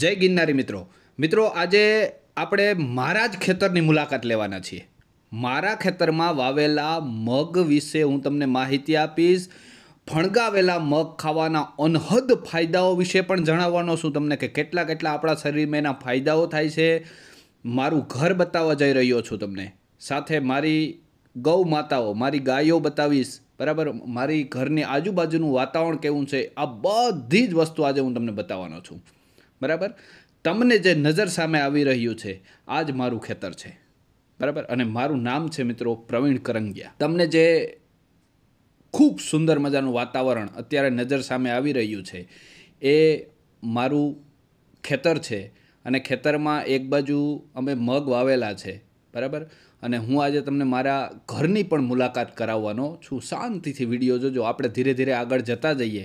જય ગિરનારી મિત્રો મિત્રો આજે આપણે મારા જ ખેતરની મુલાકાત લેવાના છીએ મારા ખેતરમાં વાવેલા મગ વિશે હું તમને માહિતી આપીશ ફણગાવેલા મગ ખાવાના અનહદ ફાયદાઓ વિશે પણ જણાવવાનો છું તમને કે કેટલા કેટલા આપણા શરીરમાં એના ફાયદાઓ થાય છે મારું ઘર બતાવવા જઈ રહ્યો છું તમને સાથે મારી ગૌ માતાઓ મારી ગાયો બતાવીશ બરાબર મારી ઘરની આજુબાજુનું વાતાવરણ કેવું છે આ બધી જ વસ્તુ આજે હું તમને બતાવવાનો છું બરાબર તમને જે નજર સામે આવી રહ્યું છે આ જ મારું ખેતર છે બરાબર અને મારું નામ છે મિત્રો પ્રવીણ કરંગિયા તમને જે ખૂબ સુંદર મજાનું વાતાવરણ અત્યારે નજર સામે આવી રહ્યું છે એ મારું ખેતર છે અને ખેતરમાં એક બાજુ અમે મગ વાવેલા છે બરાબર અને હું આજે તમને મારા ઘરની પણ મુલાકાત કરાવવાનો છું શાંતિથી વિડીયો જોજો આપણે ધીરે ધીરે આગળ જતા જઈએ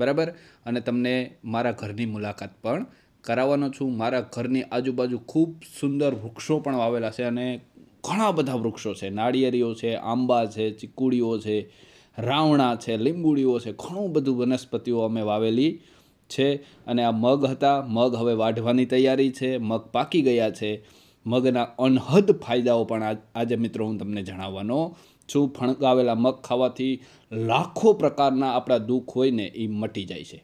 બરાબર અને તમને મારા ઘરની મુલાકાત પણ કરાવવાનો છું મારા ઘરની આજુબાજુ ખૂબ સુંદર વૃક્ષો પણ વાવેલા છે અને ઘણા બધા વૃક્ષો છે નાળિયેરીઓ છે આંબા છે ચીકુડીઓ છે રાવણા છે લીંબુડીઓ છે ઘણું બધું વનસ્પતિઓ અમે વાવેલી છે અને આ મગ હતા મગ હવે વાઢવાની તૈયારી છે મગ પાકી ગયા છે મગના અનહદ ફાયદાઓ પણ આજે મિત્રો હું તમને જણાવવાનો છું ફણગાવેલા મગ ખાવાથી લાખો પ્રકારના આપણા દુઃખ હોય ને એ મટી જાય છે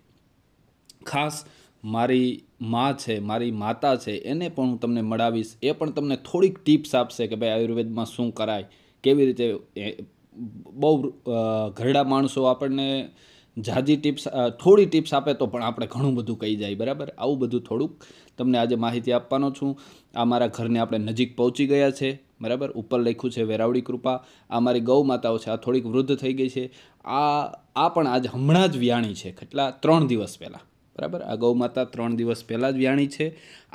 ખાસ મારી મા છે મારી માતા છે એને પણ હું તમને મળાવીશ એ પણ તમને થોડીક ટિપ્સ આપશે કે ભાઈ આયુર્વેદમાં શું કરાય કેવી રીતે બહુ ઘરડા માણસો આપણને ઝાઝી ટિપ્સ થોડી ટિપ્સ આપે તો પણ આપણે ઘણું બધું કહી જાય બરાબર આવું બધું થોડુંક તમને આજે માહિતી આપવાનો છું આ મારા ઘરને આપણે નજીક પહોંચી ગયા છે બરાબર ઉપર લખ્યું છે વેરાવળી કૃપા આ મારી ગૌ માતાઓ છે આ થોડીક વૃદ્ધ થઈ ગઈ છે આ આ પણ આજ હમણાં જ વ્યાણી છે કેટલા ત્રણ દિવસ પહેલાં બરાબર આ ગૌમાતા ત્રણ દિવસ પહેલાં જ વ્યાણી છે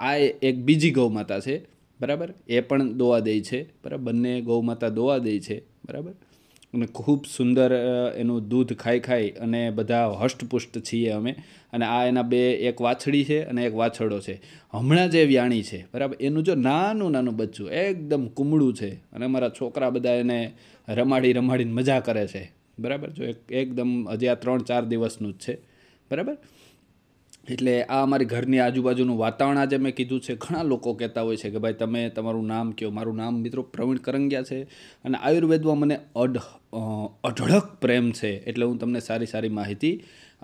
આ એક બીજી ગૌમાતા છે બરાબર એ પણ દોવા દે છે બરાબર બંને ગૌમાતા દોવા દે છે બરાબર અને ખૂબ સુંદર એનું દૂધ ખાઈ ખાઈ અને બધા હષ્ટપુષ્ટ છીએ અમે અને આ એના બે એક વાછડી છે અને એક વાછડો છે હમણાં જે વ્યાણી છે બરાબર એનું જો નાનું નાનું બચ્ચું એકદમ કુમળું છે અને અમારા છોકરા બધા એને રમાડી રમાડીને મજા કરે છે બરાબર જો એકદમ હજી આ ત્રણ ચાર દિવસનું જ છે બરાબર એટલે આ અમારી ઘરની આજુબાજુનું વાતાવરણ આજે મેં કીધું છે ઘણા લોકો કહેતા હોય છે કે ભાઈ તમે તમારું નામ કહો મારું નામ મિત્રો પ્રવીણ કરંગ્યા છે અને આયુર્વેદમાં મને અઢ અઢળક પ્રેમ છે એટલે હું તમને સારી સારી માહિતી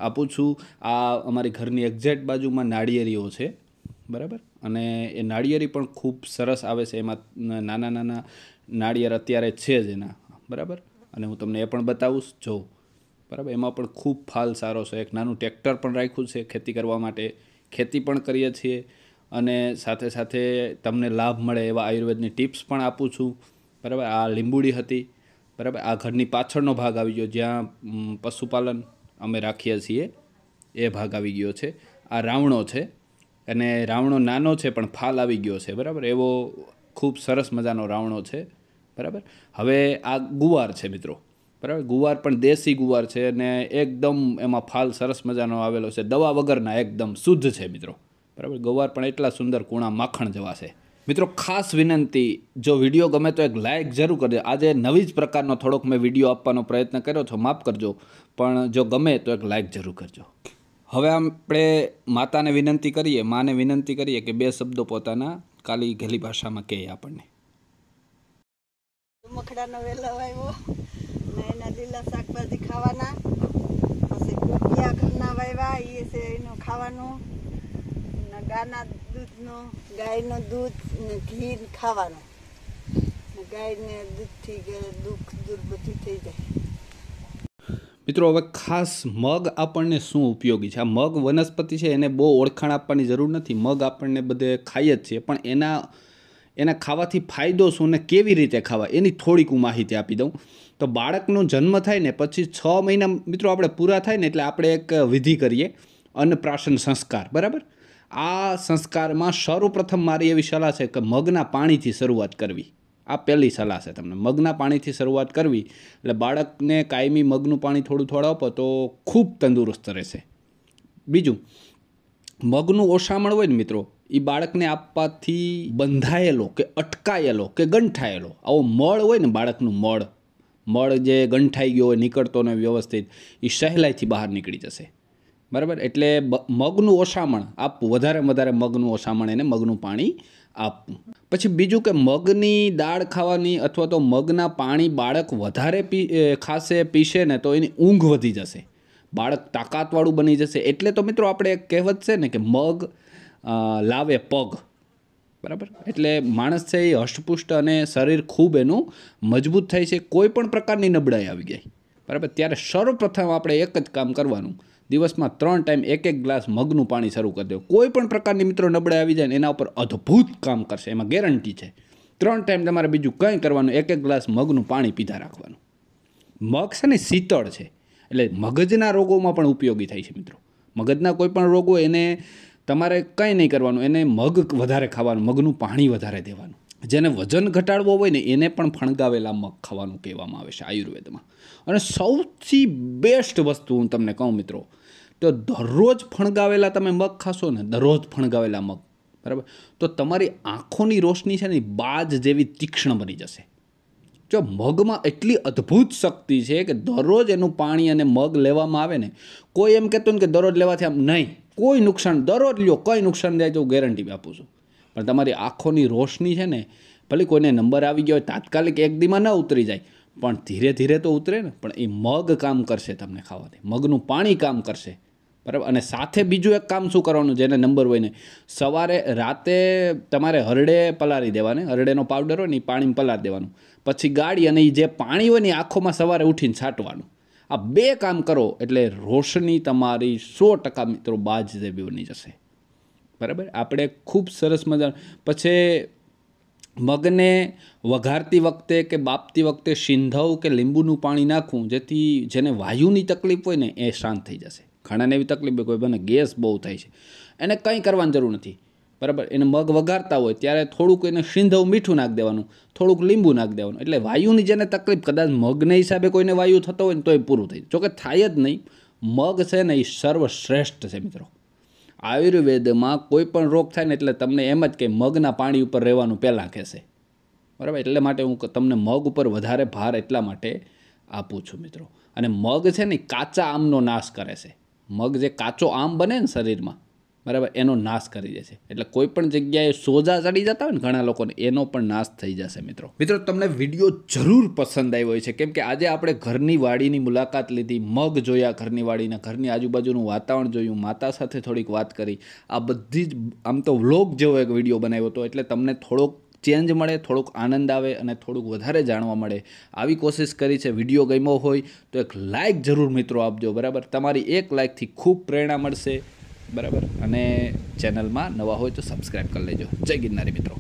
આપું છું આ અમારી ઘરની એક્ઝેક્ટ બાજુમાં નાળિયેરીઓ છે બરાબર અને એ નાળિયેરી પણ ખૂબ સરસ આવે છે એમાં નાના નાના નાળિયેર અત્યારે છે જ એના બરાબર અને હું તમને એ પણ બતાવું જો બરાબર એમાં પણ ખૂબ ફાલ સારો છે એક નાનું ટ્રેક્ટર પણ રાખ્યું છે ખેતી કરવા માટે ખેતી પણ કરીએ છીએ અને સાથે સાથે તમને લાભ મળે એવા આયુર્વેદની ટિપ્સ પણ આપું છું બરાબર આ લીંબુડી હતી બરાબર આ ઘરની પાછળનો ભાગ આવી ગયો જ્યાં પશુપાલન અમે રાખીએ છીએ એ ભાગ આવી ગયો છે આ રાવણો છે અને રાવણો નાનો છે પણ ફાલ આવી ગયો છે બરાબર એવો ખૂબ સરસ મજાનો રાવણો છે બરાબર હવે આ ગુવાર છે મિત્રો બરાબર ગુવાર પણ દેશી ગુવાર છે અને એકદમ એમાં ફાલ સરસ મજાનો આવેલો છે દવા વગરના એકદમ શુદ્ધ છે મિત્રો બરાબર ગુવાર પણ એટલા સુંદર કુણા માખણ જેવા છે મિત્રો ખાસ વિનંતી જો વિડીયો ગમે તો એક લાઇક જરૂર કરજો આજે નવી જ પ્રકારનો થોડોક મેં વિડીયો આપવાનો પ્રયત્ન કર્યો છો માફ કરજો પણ જો ગમે તો એક લાઇક જરૂર કરજો હવે આપણે માતાને વિનંતી કરીએ માને વિનંતી કરીએ કે બે શબ્દો પોતાના કાલી ઘેલી ભાષામાં કહે આપણને મખડાનો વેલો આવ્યો એના લીલા શાકભાજી ખાવાના પછી કોકિયા ઘરના વાવ્યા એ છે એનું ખાવાનું ગાના દૂધનો ગાયનો દૂધ ને ઘી ખાવાનું ગાયને દૂધથી દુઃખ દૂર થઈ જાય મિત્રો હવે ખાસ મગ આપણને શું ઉપયોગી છે આ મગ વનસ્પતિ છે એને બહુ ઓળખાણ આપવાની જરૂર નથી મગ આપણને બધે ખાઈએ જ છે પણ એના એના ખાવાથી ફાયદો શું ને કેવી રીતે ખાવા એની થોડીક હું માહિતી આપી દઉં તો બાળકનો જન્મ થાય ને પછી છ મહિના મિત્રો આપણે પૂરા થાય ને એટલે આપણે એક વિધિ કરીએ અન્નપ્રાશન સંસ્કાર બરાબર આ સંસ્કારમાં સર્વપ્રથમ મારી એવી સલાહ છે કે મગના પાણીથી શરૂઆત કરવી આ પહેલી સલાહ છે તમને મગના પાણીથી શરૂઆત કરવી એટલે બાળકને કાયમી મગનું પાણી થોડું થોડા આપો તો ખૂબ તંદુરસ્ત રહેશે બીજું મગનું ઓસામણ હોય ને મિત્રો એ બાળકને આપવાથી બંધાયેલો કે અટકાયેલો કે ગંઠાયેલો આવો મળ હોય ને બાળકનું મળ મળ જે ગંઠાઈ ગયો હોય નીકળતો ને વ્યવસ્થિત એ સહેલાઈથી બહાર નીકળી જશે બરાબર એટલે મગનું ઓસામણ આપવું વધારે વધારે મગનું ઓસામણ એને મગનું પાણી આપવું પછી બીજું કે મગની દાળ ખાવાની અથવા તો મગના પાણી બાળક વધારે પી ખાશે પીશે ને તો એની ઊંઘ વધી જશે બાળક તાકાતવાળું બની જશે એટલે તો મિત્રો આપણે એક કહેવત છે ને કે મગ લાવે પગ બરાબર એટલે માણસ છે એ હષ્ટપુષ્ટ અને શરીર ખૂબ એનું મજબૂત થાય છે કોઈ પણ પ્રકારની નબળાઈ આવી જાય બરાબર ત્યારે સર્વપ્રથમ આપણે એક જ કામ કરવાનું દિવસમાં ત્રણ ટાઈમ એક એક ગ્લાસ મગનું પાણી શરૂ કરી દેવું કોઈ પણ પ્રકારની મિત્રો નબળાઈ આવી જાય ને એના ઉપર અદ્ભુત કામ કરશે એમાં ગેરંટી છે ત્રણ ટાઈમ તમારે બીજું કંઈ કરવાનું એક એક ગ્લાસ મગનું પાણી પીધા રાખવાનું મગ છે ને શીતળ છે એટલે મગજના રોગોમાં પણ ઉપયોગી થાય છે મિત્રો મગજના કોઈપણ પણ રોગો એને તમારે કંઈ નહીં કરવાનું એને મગ વધારે ખાવાનું મગનું પાણી વધારે દેવાનું જેને વજન ઘટાડવો હોય ને એને પણ ફણગાવેલા મગ ખાવાનું કહેવામાં આવે છે આયુર્વેદમાં અને સૌથી બેસ્ટ વસ્તુ હું તમને કહું મિત્રો તો દરરોજ ફણગાવેલા તમે મગ ખાશો ને દરરોજ ફણગાવેલા મગ બરાબર તો તમારી આંખોની રોશની છે ને બાજ જેવી તીક્ષ્ણ બની જશે જો મગમાં એટલી અદ્ભુત શક્તિ છે કે દરરોજ એનું પાણી અને મગ લેવામાં આવે ને કોઈ એમ કહેતું ને કે દરરોજ લેવાથી આમ નહીં કોઈ નુકસાન દરરોજ લ્યો કંઈ નુકસાન જાય તો હું ગેરંટી આપું છું પણ તમારી આંખોની રોશની છે ને ભલે કોઈને નંબર આવી ગયો હોય તાત્કાલિક એક દીમાં ન ઉતરી જાય પણ ધીરે ધીરે તો ઉતરે ને પણ એ મગ કામ કરશે તમને ખાવાથી મગનું પાણી કામ કરશે બરાબર અને સાથે બીજું એક કામ શું કરવાનું જેને નંબર હોય ને સવારે રાતે તમારે હરડે પલાળી દેવાને હરડેનો પાવડર હોય ને એ પાણીમાં પલાળી દેવાનું પછી ગાડી અને એ જે પાણી હોય ને આંખોમાં સવારે ઉઠીને છાંટવાનું આ બે કામ કરો એટલે રોશની તમારી સો ટકા મિત્રો બાજ બની જશે બરાબર આપણે ખૂબ સરસ મજા પછી મગને વઘારતી વખતે કે બાપતી વખતે સિંધવ કે લીંબુનું પાણી નાખવું જેથી જેને વાયુની તકલીફ હોય ને એ શાંત થઈ જશે ઘણાને એવી તકલીફ કોઈ બને ગેસ બહુ થાય છે એને કંઈ કરવાની જરૂર નથી બરાબર એને મગ વઘારતા હોય ત્યારે થોડુંક એને સિંધવ મીઠું નાખી દેવાનું થોડુંક લીંબુ નાખી દેવાનું એટલે વાયુની જેને તકલીફ કદાચ મગને હિસાબે કોઈને વાયુ થતો હોય ને તોય પૂરું થઈ જોકે થાય જ નહીં મગ છે ને એ સર્વશ્રેષ્ઠ છે મિત્રો આયુર્વેદમાં કોઈ પણ રોગ થાય ને એટલે તમને એમ જ કે મગના પાણી ઉપર રહેવાનું પહેલાં કહેશે બરાબર એટલે માટે હું તમને મગ ઉપર વધારે ભાર એટલા માટે આપું છું મિત્રો અને મગ છે ને કાચા આમનો નાશ કરે છે મગ જે કાચો આમ બને ને શરીરમાં બરાબર એનો નાશ કરી દેશે એટલે કોઈ પણ જગ્યાએ સોજા ચડી જતા હોય ને ઘણા લોકોને એનો પણ નાશ થઈ જશે મિત્રો મિત્રો તમને વિડીયો જરૂર પસંદ આવ્યો હોય છે કેમ કે આજે આપણે ઘરની વાડીની મુલાકાત લીધી મગ જોયા ઘરની વાડીના ઘરની આજુબાજુનું વાતાવરણ જોયું માતા સાથે થોડીક વાત કરી આ બધી જ આમ તો વ્લોગ જેવો એક વિડીયો બનાવ્યો હતો એટલે તમને થોડોક ચેન્જ મળે થોડુંક આનંદ આવે અને થોડુંક વધારે જાણવા મળે આવી કોશિશ કરી છે વિડીયો ગમ્યો હોય તો એક લાઇક જરૂર મિત્રો આપજો બરાબર તમારી એક લાઇકથી ખૂબ પ્રેરણા મળશે બરાબર અને ચેનલમાં નવા હોય તો સબસ્ક્રાઈબ કરી લેજો જય ગિરનારી મિત્રો